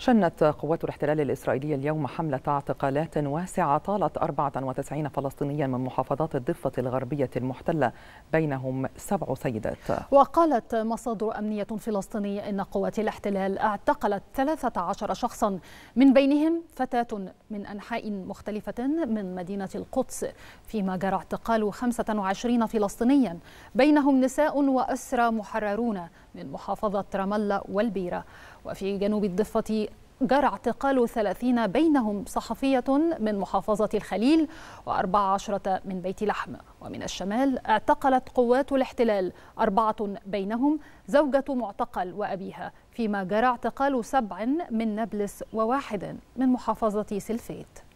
شنت قوات الاحتلال الإسرائيلي اليوم حملة اعتقالات واسعة طالت 94 فلسطينيا من محافظات الضفة الغربية المحتلة بينهم سبع سيدات وقالت مصادر أمنية فلسطينية إن قوات الاحتلال اعتقلت 13 شخصا من بينهم فتاة من أنحاء مختلفة من مدينة القدس فيما جرى اعتقال 25 فلسطينيا بينهم نساء وأسرى محررون من محافظة رام والبيرة وفي جنوب الضفة جرى اعتقال 30 بينهم صحفية من محافظة الخليل و14 من بيت لحم ومن الشمال اعتقلت قوات الاحتلال أربعة بينهم زوجة معتقل وأبيها فيما جرى اعتقال سبع من نابلس وواحد من محافظة سلفيت